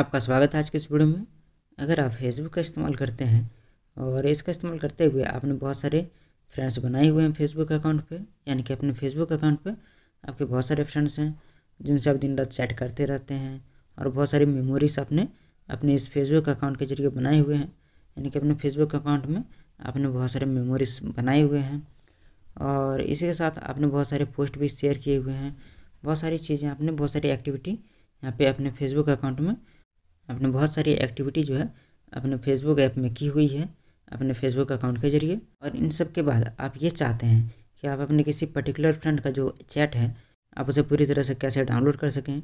आपका स्वागत है आज के इस वीडियो में अगर आप फेसबुक का इस्तेमाल करते हैं और इसका इस्तेमाल करते हुए आपने बहुत सारे फ्रेंड्स बनाए हुए हैं फेसबुक अकाउंट पे यानी कि अपने फेसबुक अकाउंट पे आपके बहुत सारे फ्रेंड्स हैं जिनसे आप दिन रात चैट करते रहते हैं और बहुत सारी मेमोरीज आपने अपने इस फेसबुक अकाउंट के जरिए बनाए हुए हैं यानी कि अपने फेसबुक अकाउंट में आपने बहुत सारे मेमोरीज बनाए हुए हैं और इसी के साथ आपने बहुत सारे पोस्ट भी शेयर किए हुए हैं बहुत सारी चीज़ें आपने बहुत सारी एक्टिविटी यहाँ पे अपने फेसबुक अकाउंट में आपने बहुत सारी एक्टिविटी जो है अपने फेसबुक ऐप में की हुई है अपने फेसबुक अकाउंट के जरिए और इन सब के बाद आप ये चाहते हैं कि आप अपने किसी पर्टिकुलर फ्रेंड का जो चैट है आप उसे पूरी तरह से कैसे डाउनलोड कर सकें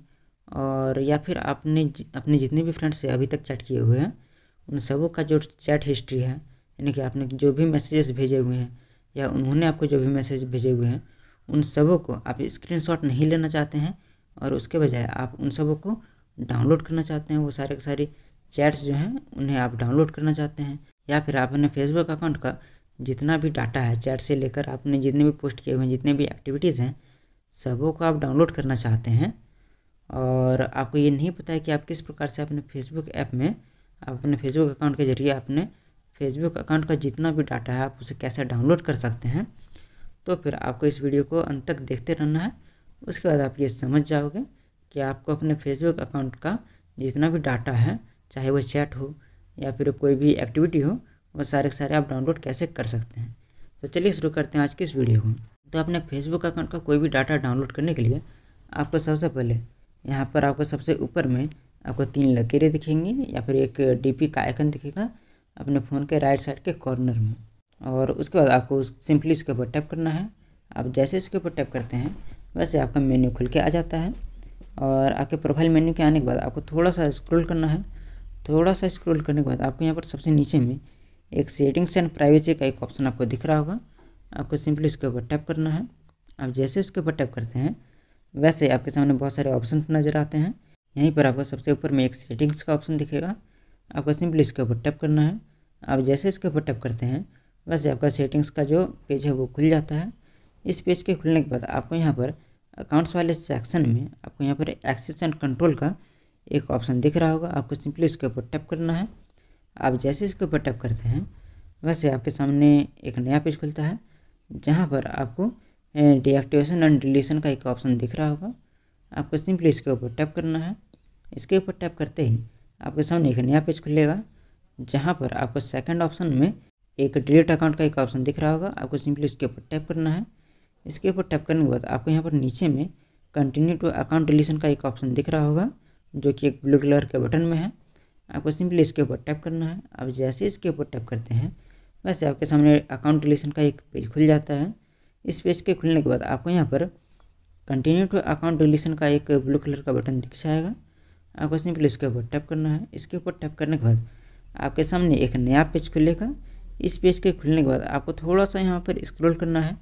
और या फिर आपने अपने जितने भी फ्रेंड से अभी तक चैट किए हुए हैं उन सबों का जो चैट हिस्ट्री है यानी कि आपने जो भी मैसेजेस भेजे हुए हैं या उन्होंने आपको जो भी मैसेज भेजे हुए हैं उन सबों को आप स्क्रीनशॉट नहीं लेना चाहते हैं और उसके बजाय आप उन सबों को डाउनलोड करना चाहते हैं वो सारे के सारी चैट्स जो हैं उन्हें आप डाउनलोड करना चाहते हैं या फिर आप अपने फेसबुक अकाउंट का जितना भी डाटा है चैट से लेकर आपने जितने भी पोस्ट किए हुए हैं जितने भी एक्टिविटीज़ हैं सबों को आप डाउनलोड करना चाहते हैं और आपको ये नहीं पता है कि आप किस प्रकार से अपने फेसबुक ऐप में आप अपने फेसबुक अकाउंट के जरिए अपने फेसबुक अकाउंट का जितना भी डाटा है आप उसे कैसे डाउनलोड कर सकते हैं तो फिर आपको इस वीडियो को अंत तक देखते रहना है उसके बाद आप ये समझ जाओगे कि आपको अपने फेसबुक अकाउंट का जितना भी डाटा है चाहे वो चैट हो या फिर कोई भी एक्टिविटी हो वो सारे सारे आप डाउनलोड कैसे कर सकते हैं तो चलिए शुरू करते हैं आज की इस वीडियो को तो अपने फेसबुक अकाउंट का कोई भी डाटा डाउनलोड करने के लिए आपको सबसे पहले यहाँ पर आपको सबसे ऊपर में आपको तीन लकीरें दिखेंगी या फिर एक डीपी का आइकन दिखेगा अपने फ़ोन के राइट साइड के कॉर्नर में और उसके बाद आपको सिंपली इसके ऊपर टैप करना है आप जैसे इसके ऊपर टैप करते हैं वैसे आपका मेन्यू खुल के आ जाता है और आपके प्रोफाइल मेन्यू के आने के बाद आपको थोड़ा सा स्क्रॉल करना है थोड़ा सा स्क्रॉल करने के बाद आपको यहाँ पर सबसे नीचे में एक सेटिंग्स एंड प्राइवेसी का एक ऑप्शन आपको दिख रहा होगा आपको सिंपली इसके ऊपर टैप करना है आप जैसे इसके ऊपर टैप करते हैं वैसे आपके सामने बहुत सारे ऑप्शन नज़र आते हैं यहीं पर आपको सबसे ऊपर में एक सेटिंग्स का ऑप्शन दिखेगा आपको सिंपली इसके ऊपर टैप करना है आप जैसे इसके ऊपर टैप करते हैं वैसे आपका सेटिंग्स का जो पेज है वो खुल जाता है इस पेज के खुलने के बाद आपको यहाँ पर अकाउंट्स वाले सेक्शन में आपको यहाँ पर एक्सेस एंड कंट्रोल का एक ऑप्शन दिख रहा होगा आपको सिंपली इसके ऊपर टैप करना है आप जैसे इसके ऊपर टैप करते हैं वैसे आपके सामने एक नया पेज खुलता है जहाँ पर आपको डीएक्टिवेशन एंड डिलीशन का एक ऑप्शन दिख रहा होगा आपको सिंपली इसके ऊपर टैप करना है इसके ऊपर टैप करते ही आपके सामने एक नया पेज खुलेगा जहाँ पर आपको सेकंड ऑप्शन में एक डिलीट अकाउंट का एक ऑप्शन दिख रहा होगा आपको सिंपली इसके ऊपर टैप करना है इसके ऊपर टैप करने के बाद आपको यहाँ पर नीचे में कंटिन्यू टू अकाउंट डिलीशन का एक ऑप्शन दिख रहा होगा जो कि एक ब्लू कलर के बटन में है आपको सिंपली इसके ऊपर टैप करना है आप जैसे इसके ऊपर टैप करते हैं वैसे आपके सामने अकाउंट डिलीशन का एक पेज खुल जाता है इस पेज के खुलने के बाद आपको यहाँ पर कंटिन्यू टू अकाउंट डिलीशन का एक ब्लू कलर का बटन दिख जाएगा आपको सिंपली इसके ऊपर टैप करना है इसके ऊपर टैप करने के बाद आपके सामने एक नया पेज खुलेगा इस पेज के खुलने के बाद आपको थोड़ा सा यहाँ पर स्क्रॉल करना है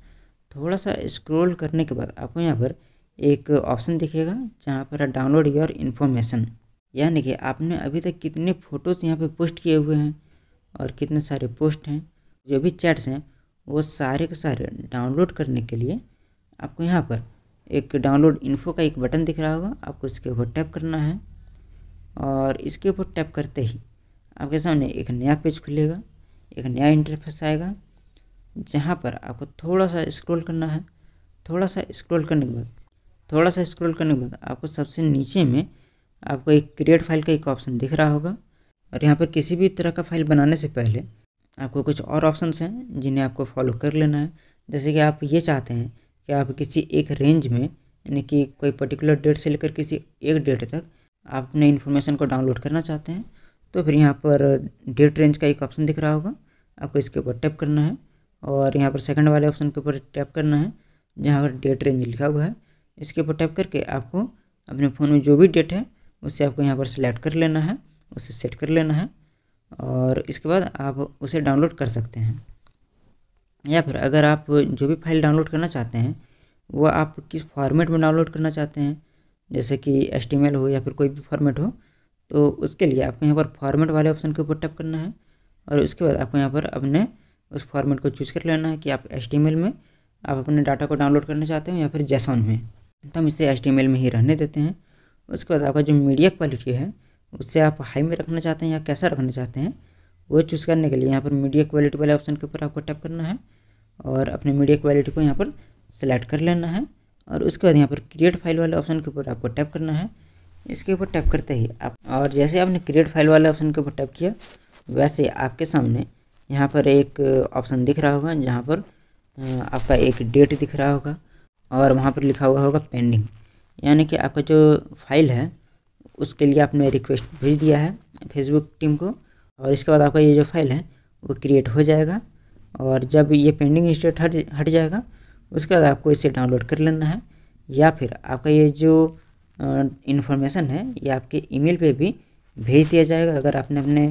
थोड़ा सा स्क्रॉल करने के बाद आपको यहाँ पर एक ऑप्शन दिखेगा जहाँ पर डाउनलोड योर इन्फॉर्मेशन यानी कि आपने अभी तक कितने फ़ोटोज़ यहाँ पे पोस्ट किए हुए हैं और कितने सारे पोस्ट हैं जो भी चैट्स हैं वो सारे के सारे डाउनलोड करने के लिए आपको यहाँ पर एक डाउनलोड इन्फो का एक बटन दिख रहा होगा आपको इसके ऊपर टैप करना है और इसके ऊपर टैप करते ही आपके सामने एक नया पेज खुलेगा एक नया इंटरफेस आएगा जहाँ पर आपको थोड़ा सा स्क्रॉल करना है थोड़ा सा स्क्रॉल करने के बाद थोड़ा सा स्क्रॉल करने के बाद आपको सबसे नीचे में आपको एक क्रिएट फाइल का एक ऑप्शन दिख रहा होगा और यहाँ पर किसी भी तरह का फाइल बनाने से पहले आपको कुछ और ऑप्शंस हैं जिन्हें आपको फॉलो कर लेना है जैसे कि आप ये चाहते हैं कि आप किसी एक रेंज में यानी कि कोई पर्टिकुलर डेट से लेकर किसी एक डेट तक आप अपने इन्फॉर्मेशन को डाउनलोड करना चाहते हैं तो फिर यहाँ पर डेट रेंज का एक ऑप्शन दिख रहा होगा आपको इसके ऊपर टैप करना है और यहाँ पर सेकंड वाले ऑप्शन के ऊपर टैप करना है जहाँ पर डेट रेंज लिखा हुआ है इसके ऊपर टैप करके आपको अपने फ़ोन में जो भी डेट है उसे आपको यहाँ पर सिलेक्ट कर लेना है उसे सेट कर लेना है और इसके बाद आप उसे डाउनलोड कर सकते हैं या फिर अगर आप जो भी फाइल डाउनलोड करना चाहते हैं वह आप किस फॉर्मेट में डाउनलोड करना चाहते हैं जैसे कि एस हो या फिर कोई भी फॉर्मेट हो तो उसके लिए आपको यहाँ पर फॉर्मेट वाले ऑप्शन के ऊपर टैप करना है और उसके बाद आपको यहाँ पर अपने उस फॉर्मेट को चूज़ कर लेना है कि आप एच में आप अपने डाटा को डाउनलोड करना चाहते हो या फिर जैसॉन में तो हम इसे एच में ही रहने देते हैं उसके बाद आपका जो मीडिया क्वालिटी है उससे आप हाई में रखना चाहते हैं या कैसा रखना चाहते हैं वो चूज़ करने के लिए यहाँ पर मीडिया क्वालिटी वाले ऑप्शन के ऊपर आपको टैप करना है और अपने मीडिया क्वालिटी को यहाँ पर सेलेक्ट कर लेना है और उसके बाद यहाँ पर क्रिएट फाइल वाले ऑप्शन के ऊपर आपको टैप करना है इसके ऊपर टैप करते ही आप और जैसे आपने क्रिएट फाइल वाले ऑप्शन के ऊपर टैप किया वैसे आपके सामने यहाँ पर एक ऑप्शन दिख रहा होगा जहाँ पर आपका एक डेट दिख रहा होगा और वहाँ पर लिखा हुआ होगा पेंडिंग यानी कि आपका जो फाइल है उसके लिए आपने रिक्वेस्ट भेज दिया है फेसबुक टीम को और इसके बाद आपका ये जो फाइल है वो क्रिएट हो जाएगा और जब ये पेंडिंग स्टेट हट हट जाएगा उसके बाद आपको इसे डाउनलोड कर लेना है या फिर आपका ये जो इन्फॉर्मेशन है ये आपके ईमेल पे भी भेज दिया जाएगा अगर आपने अपने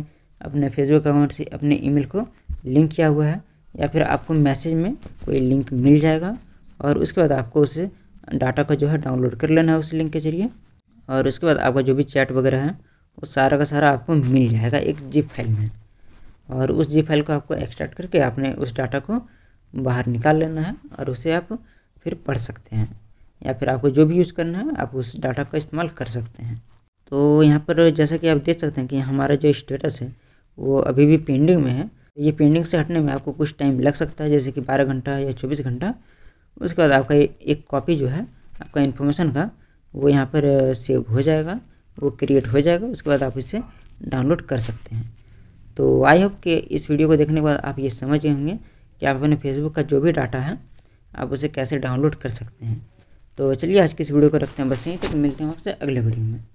अपने फेसबुक अकाउंट से अपने ईमेल को लिंक किया हुआ है या फिर आपको मैसेज में कोई लिंक मिल जाएगा और उसके बाद आपको उस डाटा को जो है डाउनलोड कर लेना है उस लिंक के जरिए और उसके बाद आपका जो भी चैट वगैरह है वो सारा का सारा आपको मिल जाएगा एक जिप फाइल में और उस जिप फाइल को आपको एक्सट्रैक्ट करके आपने उस डाटा को बाहर निकाल लेना है और उसे आप फिर पढ़ सकते हैं या फिर आपको जो भी यूज़ करना है आप उस डाटा का इस्तेमाल कर सकते हैं तो यहाँ पर जैसा कि आप देख सकते हैं कि हमारा जो स्टेटस है वो अभी भी पेंडिंग में है ये पेंडिंग से हटने में आपको कुछ टाइम लग सकता है जैसे कि बारह घंटा या चौबीस घंटा उसके बाद आपका एक कॉपी जो है आपका इन्फॉर्मेशन का वो यहाँ पर सेव हो जाएगा वो क्रिएट हो जाएगा उसके बाद आप इसे डाउनलोड कर सकते हैं तो आई होप कि इस वीडियो को देखने के बाद आप ये समझ गए होंगे कि आप अपने फेसबुक का जो भी डाटा है आप उसे कैसे डाउनलोड कर सकते हैं तो चलिए आज की इस वीडियो को रखते हैं बस यहीं तक तो मिलते हैं आपसे अगले वीडियो में